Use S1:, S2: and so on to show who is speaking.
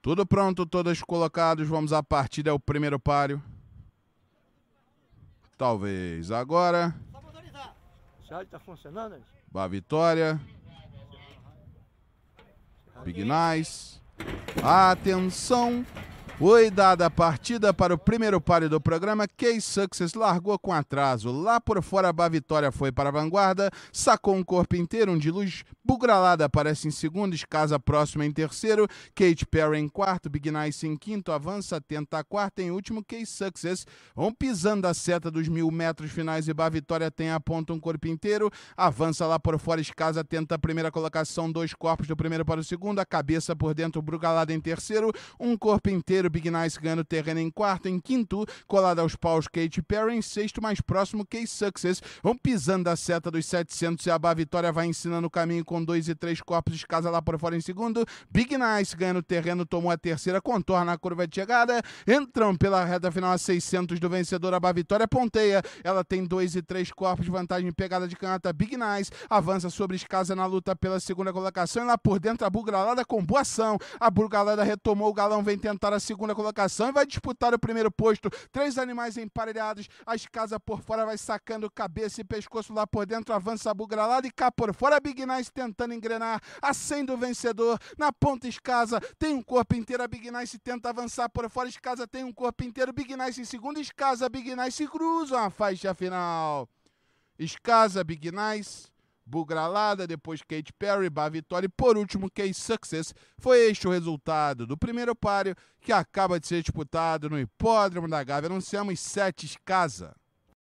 S1: Tudo pronto, todos colocados. Vamos à partida. É o primeiro páreo. Talvez agora.
S2: tá funcionando? Hein?
S1: Bá Vitória. Big Nice. Atenção. Foi dada a partida para o primeiro páreo do programa. Case Success largou com atraso. Lá por fora, a Bá Vitória foi para a vanguarda, sacou um corpo inteiro, um de luz Bugralada aparece em segundo, Escasa próximo em terceiro, Kate Perry em quarto, Big Nice em quinto, Avança tenta a quarta, em último, Case success Vão pisando a seta dos mil metros finais e Bá Vitória tem a ponta um corpo inteiro, avança lá por fora, Escasa tenta a primeira colocação, dois corpos do primeiro para o segundo, a cabeça por dentro, Brugalada em terceiro, um corpo inteiro, Big Nice ganhando terreno em quarto, em quinto, colada aos paus, Kate Perry em sexto, mais próximo, Case success Vão pisando a seta dos 700 e a Bá Vitória vai ensinando o caminho com com 2 e 3 corpos, de escasa lá por fora em segundo. Big Nice ganhando terreno, tomou a terceira, contorna a curva de chegada. Entram pela reta final a 600 do vencedor, a Vitória ponteia. Ela tem 2 e 3 corpos, de vantagem pegada de canata. Big Nice avança sobre escasa na luta pela segunda colocação. E lá por dentro a Burgalada com boa ação. A Burgalada retomou, o Galão vem tentar a segunda colocação e vai disputar o primeiro posto. Três animais emparelhados, a escasa por fora vai sacando cabeça e pescoço lá por dentro, avança a Burgalada e cá por fora a Big Nice tenta tentando engrenar, acende o vencedor, na ponta escasa, tem um corpo inteiro, a Big Nice tenta avançar por fora, escasa tem um corpo inteiro, Big Nice em segunda, escasa, Big Nice cruza a faixa final. Escasa, Big Nice, Bugralada, depois Kate Perry, Bar Vitória e por último Case Success. Foi este o resultado do primeiro páreo que acaba de ser disputado no hipódromo da Gávea. Anunciamos sete escasa.